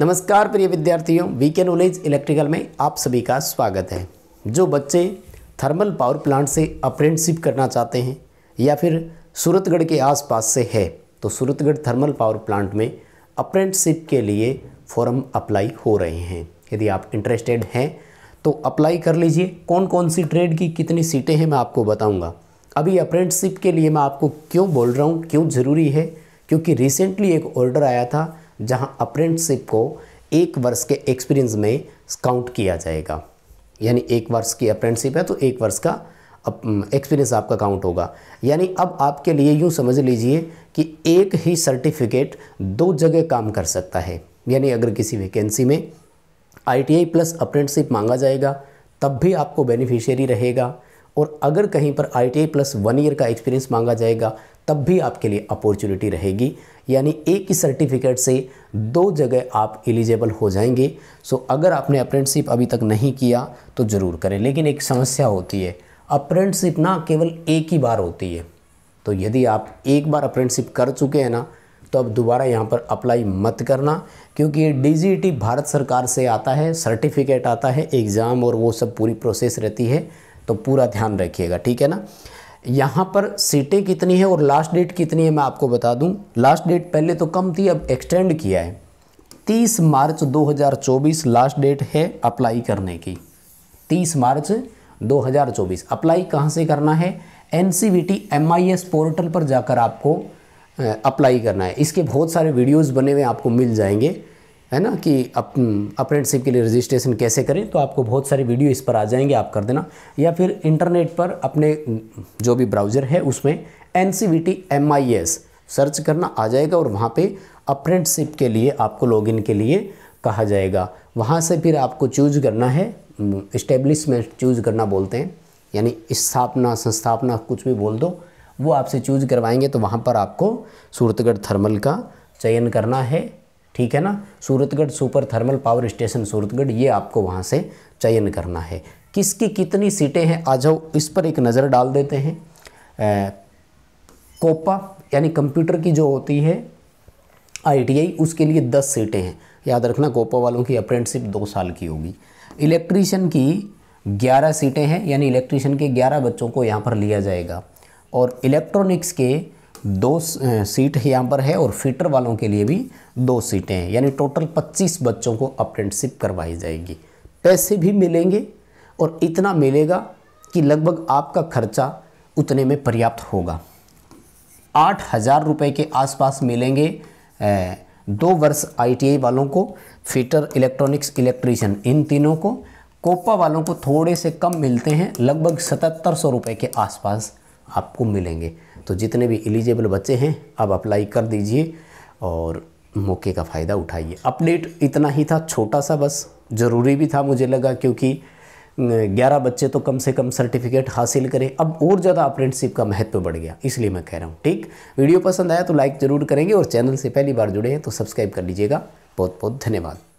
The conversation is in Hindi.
नमस्कार प्रिय विद्यार्थियों वी के नॉलेज इलेक्ट्रिकल में आप सभी का स्वागत है जो बच्चे थर्मल पावर प्लांट से अप्रेंटशिप करना चाहते हैं या फिर सूरतगढ़ के आसपास से है तो सूरतगढ़ थर्मल पावर प्लांट में अप्रेंटशिप के लिए फॉर्म अप्लाई हो रहे हैं यदि आप इंटरेस्टेड हैं तो अप्लाई कर लीजिए कौन कौन सी ट्रेड की कितनी सीटें हैं मैं आपको बताऊँगा अभी अप्रेंटशिप के लिए मैं आपको क्यों बोल रहा हूँ क्यों ज़रूरी है क्योंकि रिसेंटली एक ऑर्डर आया था जहां अप्रेंटशिप को एक वर्ष के एक्सपीरियंस में काउंट किया जाएगा यानी एक वर्ष की अप्रेंटशिप है तो एक वर्ष का एक्सपीरियंस आपका काउंट होगा यानी अब आपके लिए यूँ समझ लीजिए कि एक ही सर्टिफिकेट दो जगह काम कर सकता है यानी अगर किसी वैकेंसी में आई प्लस अप्रेंटशिप मांगा जाएगा तब भी आपको बेनिफिशियरी रहेगा और अगर कहीं पर आई प्लस वन ईयर का एक्सपीरियंस मांगा जाएगा तब भी आपके लिए अपॉर्चुनिटी रहेगी यानी एक ही सर्टिफिकेट से दो जगह आप एलिजिबल हो जाएंगे सो अगर आपने अप्रेंटशिप अभी तक नहीं किया तो ज़रूर करें लेकिन एक समस्या होती है अप्रेंटशिप ना केवल एक ही बार होती है तो यदि आप एक बार अप्रेंटशिप कर चुके हैं ना तो अब दोबारा यहाँ पर अप्लाई मत करना क्योंकि ये डीजीटी e भारत सरकार से आता है सर्टिफिकेट आता है एग्ज़ाम और वो सब पूरी प्रोसेस रहती है तो पूरा ध्यान रखिएगा ठीक है ना यहाँ पर सीटें कितनी है और लास्ट डेट कितनी है मैं आपको बता दूँ लास्ट डेट पहले तो कम थी अब एक्सटेंड किया है 30 मार्च 2024 लास्ट डेट है अप्लाई करने की 30 मार्च 2024 अप्लाई कहाँ से करना है N C T M I S portal पर जाकर आपको अप्लाई करना है इसके बहुत सारे वीडियोज़ बने हुए आपको मिल जाएंगे है ना कि अप अप्रेंटशिप के लिए रजिस्ट्रेशन कैसे करें तो आपको बहुत सारी वीडियो इस पर आ जाएंगे आप कर देना या फिर इंटरनेट पर अपने जो भी ब्राउज़र है उसमें N C V T M I S search करना आ जाएगा और वहाँ पे अप्रेंटशिप के लिए आपको लॉगिन के लिए कहा जाएगा वहाँ से फिर आपको चूज करना है इस्टेब्लिशमेंट चूज करना बोलते हैं यानी स्थापना संस्थापना कुछ भी बोल दो वो आपसे चूज करवाएंगे तो वहाँ पर आपको सूरतगढ़ थर्मल का चयन करना है ठीक है ना Suratgarh super thermal power station Suratgarh ये आपको वहाँ से चयन करना है किसकी कितनी सीटें हैं आ जाओ इस पर एक नज़र डाल देते हैं कोपा यानी कंप्यूटर की जो होती है आईटीआई उसके लिए दस सीटें हैं याद रखना कोपा वालों की अप्रेंटशिप दो साल की होगी इलेक्ट्रीशियन की ग्यारह सीटें हैं यानी इलेक्ट्रीशियन के ग्यारह बच्चों को यहाँ पर लिया जाएगा और इलेक्ट्रॉनिक्स के दो सीट यहाँ पर है और फीटर वालों के लिए भी दो सीटें हैं यानी टोटल 25 बच्चों को अप्रेंटशिप करवाई जाएगी पैसे भी मिलेंगे और इतना मिलेगा कि लगभग आपका खर्चा उतने में पर्याप्त होगा आठ हज़ार रुपये के आसपास मिलेंगे दो वर्ष आईटीआई वालों को फीटर इलेक्ट्रॉनिक्स इलेक्ट्रीशियन इन तीनों को कोपा वालों को थोड़े से कम मिलते हैं लगभग सतहत्तर सौ रुपये के आसपास आपको मिलेंगे तो जितने भी एलिजिबल बच्चे हैं अब अप्लाई कर दीजिए और मौके का फ़ायदा उठाइए अपडेट इतना ही था छोटा सा बस ज़रूरी भी था मुझे लगा क्योंकि ग्यारह बच्चे तो कम से कम सर्टिफिकेट हासिल करें अब और ज़्यादा अप्रेंटशिप का महत्व बढ़ गया इसलिए मैं कह रहा हूँ ठीक वीडियो पसंद आया तो लाइक ज़रूर करेंगे और चैनल से पहली बार जुड़े हैं तो सब्सक्राइब कर लीजिएगा बहुत बहुत धन्यवाद